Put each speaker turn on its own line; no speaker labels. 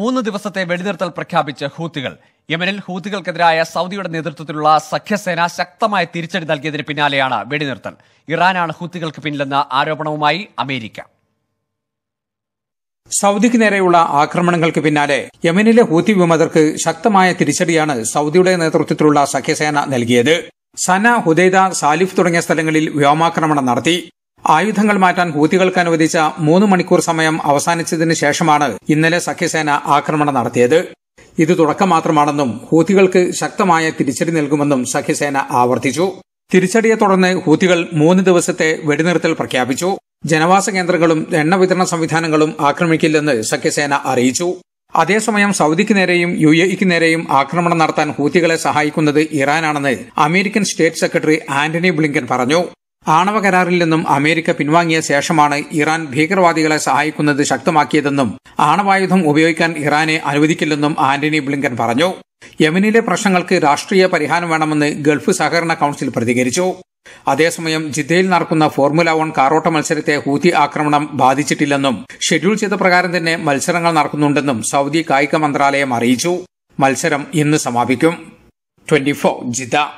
മൂന്ന് ദിവസത്തെ വെടിനിർത്തൽ പ്രഖ്യാപിച്ച് ഹൂത്തികൾ യമനിൽ ഹൂത്തികൾക്കെതിരായ സൗദിയുടെ നേതൃത്വത്തിലുള്ള സഖ്യസേന ശക്തമായ തിരിച്ചടി നൽകിയതിന് പിന്നാലെയാണ് വെടിനിർത്തൽ ഇറാനാണ് ഹൂത്തികൾക്ക് പിന്നിലെന്ന ആരോപണവുമായി അമേരിക്ക
സൗദിക്ക് നേരെയുള്ള ആക്രമണങ്ങൾക്ക് പിന്നാലെ യമനിലെ ഹൂത്തി വിമതർക്ക് ശക്തമായ തിരിച്ചടിയാണ് സൗദിയുടെ നേതൃത്വത്തിലുള്ള സഖ്യസേന നൽകിയത് സന ഹുദൈദ സാലിഫ് തുടങ്ങിയ സ്ഥലങ്ങളിൽ വ്യോമാക്രമണം നടത്തി ആയുധങ്ങൾ മാറ്റാൻ ഹൂതികൾക്ക് അനുവദിച്ച മൂന്ന് മണിക്കൂർ സമയം അവസാനിച്ചതിന് ശേഷമാണ് ഇന്നലെ സഖ്യസേന ആക്രമണം നടത്തിയത് ഇത് തുടക്കം മാത്രമാണെന്നും ഹൂതികൾക്ക് ശക്തമായ തിരിച്ചടി നൽകുമെന്നും സഖ്യസേന ആവർത്തിച്ചു തിരിച്ചടിയെ തുടർന്ന് ഹൂതികൾ മൂന്ന് ദിവസത്തെ വെടിനിർത്തൽ പ്രഖ്യാപിച്ചു ജനവാസ കേന്ദ്രങ്ങളും എണ്ണ വിതരണ സംവിധാനങ്ങളും ആക്രമിക്കില്ലെന്ന് സഖ്യസേന അറിയിച്ചു അതേസമയം സൌദിക്ക് നേരെയും യു ഇക്ക് നേരെയും ആക്രമണം നടത്താൻ ഹൂത്തികളെ സഹായിക്കുന്നത് ഇറാനാണെന്ന് American state secretary Antony Blinken പറഞ്ഞു ആണവ കരാറിൽ നിന്നും അമേരിക്ക പിൻവാങ്ങിയ ശേഷമാണ് ഇറാൻ ഭീകരവാദികളെ സഹായിക്കുന്നത് ശക്തമാക്കിയതെന്നും ആണവായുധം ഉപയോഗിക്കാൻ ഇറാനെ അനുവദിക്കില്ലെന്നും ആന്റണി ബ്ലിങ്കൻ പറഞ്ഞു യമനിലെ പ്രശ്നങ്ങൾക്ക് രാഷ്ട്രീയ പരിഹാരം വേണമെന്ന് ഗൾഫ് സഹകരണ കൌൺസിൽ പ്രതികരിച്ചു അതേസമയം ജിദ്ദയിൽ നടക്കുന്ന ഫോർമുല വൺ കാറോട്ട മത്സരത്തെ ഹൂതി ആക്രമണം ബാധിച്ചിട്ടില്ലെന്നും ഷെഡ്യൂൾ ചെയ്ത പ്രകാരം തന്നെ മത്സരങ്ങൾ നടക്കുന്നുണ്ടെന്നും സൗദി കായിക മന്ത്രാലയം അറിയിച്ചു മത്സരം ഇന്ന് സമാപിക്കും ട്വന്റി ജിദ്ദ